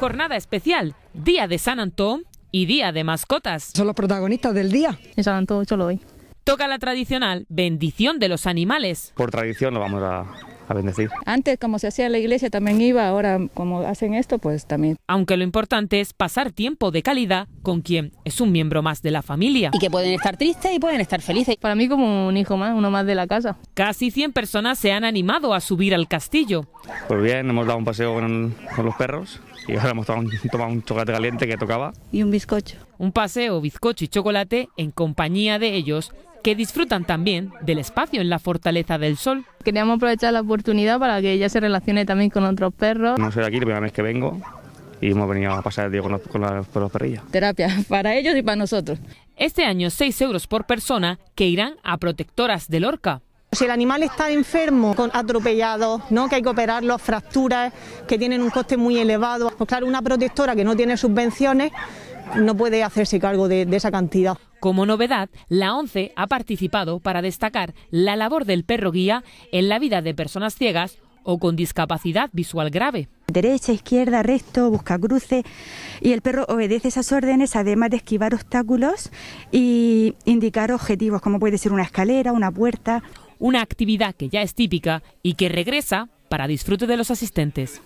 jornada especial, Día de San Antón y Día de Mascotas. Son los protagonistas del día. En San Antón solo lo Toca la tradicional bendición de los animales. Por tradición lo vamos a, bendecir. Antes como se hacía en la iglesia también iba, ahora como hacen esto pues también. Aunque lo importante es pasar tiempo de calidad con quien es un miembro más de la familia. Y que pueden estar tristes y pueden estar felices. Para mí como un hijo más, uno más de la casa. Casi 100 personas se han animado a subir al castillo. Pues bien, hemos dado un paseo con, los perros y ahora hemos un, tomado un chocolate caliente que tocaba. Y un bizcocho. Un paseo, bizcocho y chocolate en compañía de ellos que disfrutan también del espacio en la Fortaleza del Sol. Queríamos aprovechar la oportunidad para que ella se relacione también con otros perros. No soy de aquí, la primera vez que vengo y hemos venido a pasar el día con los, perrillos. Terapia para ellos y para nosotros. Este año 6 euros por persona que irán a protectoras del Orca. Si el animal está enfermo, atropellado, ¿no? que hay que operarlo, fracturas que tienen un coste muy elevado, pues claro, una protectora que no tiene subvenciones no puede hacerse cargo de esa cantidad. Como novedad, la ONCE ha participado para destacar la labor del perro guía en la vida de personas ciegas o con discapacidad visual grave. Derecha, izquierda, recto, busca cruce y el perro obedece esas órdenes además de esquivar obstáculos y indicar objetivos como puede ser una escalera, una puerta. Una actividad que ya es típica y que regresa para disfrute de los asistentes.